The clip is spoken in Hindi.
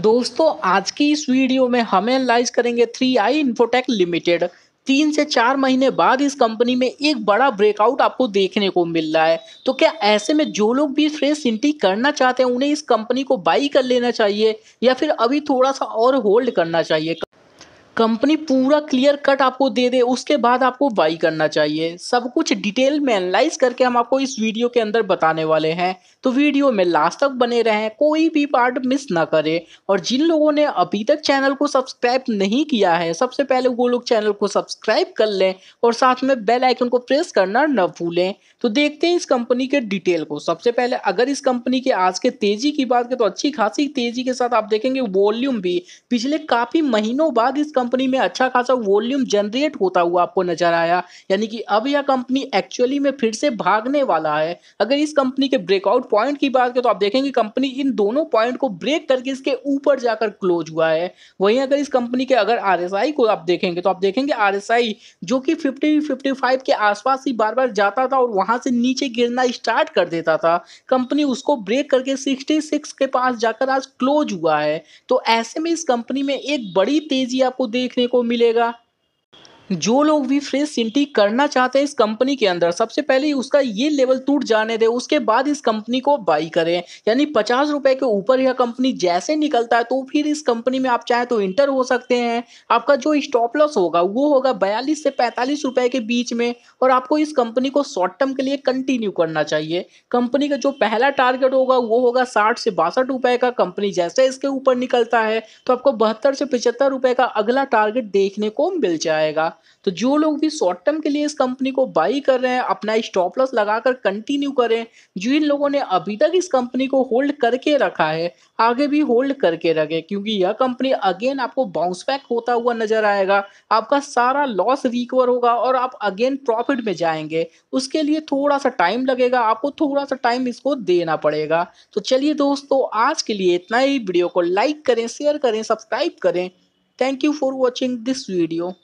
दोस्तों आज की इस वीडियो में हम एनालाइज करेंगे थ्री आई इन्फोटेक लिमिटेड तीन से चार महीने बाद इस कंपनी में एक बड़ा ब्रेकआउट आपको देखने को मिल रहा है तो क्या ऐसे में जो लोग भी फ्रेश इंट्री करना चाहते हैं उन्हें इस कंपनी को बाई कर लेना चाहिए या फिर अभी थोड़ा सा और होल्ड करना चाहिए कंपनी पूरा क्लियर कट आपको दे दे उसके बाद आपको बाई करना चाहिए सब कुछ डिटेल में एनालाइज करके हम आपको इस वीडियो के अंदर बताने वाले हैं तो वीडियो में लास्ट तक बने रहें कोई भी पार्ट मिस ना करें और जिन लोगों ने अभी तक चैनल को सब्सक्राइब नहीं किया है सबसे पहले वो लोग चैनल को सब्सक्राइब कर लें और साथ में बेल आइकन को प्रेस करना न भूलें तो देखते हैं इस कंपनी के डिटेल को सबसे पहले अगर इस कंपनी के आज के तेज़ी की बात करें तो अच्छी खासी तेज़ी के साथ आप देखेंगे वॉल्यूम भी पिछले काफ़ी महीनों बाद इस कंपनी में अच्छा खासा वॉल्यूम जनरेट होता हुआ आपको नजर आया यानी कि अब यह कंपनी एक्चुअली में फिर से भागने वाला है अगर इस कंपनी के ब्रेकआउट पॉइंट की बात करें तो आप देखेंगे कंपनी इन दोनों पॉइंट को ब्रेक करके इसके ऊपर जाकर क्लोज हुआ है वहीं अगर इस कंपनी के अगर आर को आप देखेंगे तो आप देखेंगे आर जो कि फिफ्टी फिफ्टी के आसपास ही बार बार जाता था और वहां से नीचे गिरना स्टार्ट कर देता था कंपनी उसको ब्रेक करके सिक्सटी के पास जाकर आज क्लोज हुआ है तो ऐसे में इस कंपनी में एक बड़ी तेजी आपको देखने को मिलेगा जो लोग भी फ्रेश सिंटी करना चाहते हैं इस कंपनी के अंदर सबसे पहले उसका ये लेवल टूट जाने दे उसके बाद इस कंपनी को बाई करें यानी पचास रुपए के ऊपर यह कंपनी जैसे निकलता है तो फिर इस कंपनी में आप चाहे तो इंटर हो सकते हैं आपका जो स्टॉप लॉस होगा वो होगा बयालीस से पैंतालीस रुपए के बीच में और आपको इस कंपनी को शॉर्ट टर्म के लिए कंटिन्यू करना चाहिए कंपनी का जो पहला टारगेट होगा वो होगा साठ से बासठ रुपए का कंपनी जैसे इसके ऊपर निकलता है तो आपको बहत्तर से पचहत्तर रुपए का अगला टारगेट देखने को मिल जाएगा तो जो लोग भी शॉर्ट टर्म के लिए इस कंपनी को बाई कर रहे हैं अपना स्टॉप लॉस लगाकर कंटिन्यू करें जिन लोगों ने अभी तक इस कंपनी को होल्ड करके रखा है आगे भी होल्ड करके रखें क्योंकि यह कंपनी अगेन आपको बाउंस बैक होता हुआ नजर आएगा आपका सारा लॉस रिकवर होगा और आप अगेन प्रॉफिट में जाएंगे उसके लिए थोड़ा सा टाइम लगेगा आपको थोड़ा सा टाइम इसको देना पड़ेगा तो चलिए दोस्तों आज के लिए इतना ही वीडियो को लाइक करें शेयर करें सब्सक्राइब करें thank you for watching this video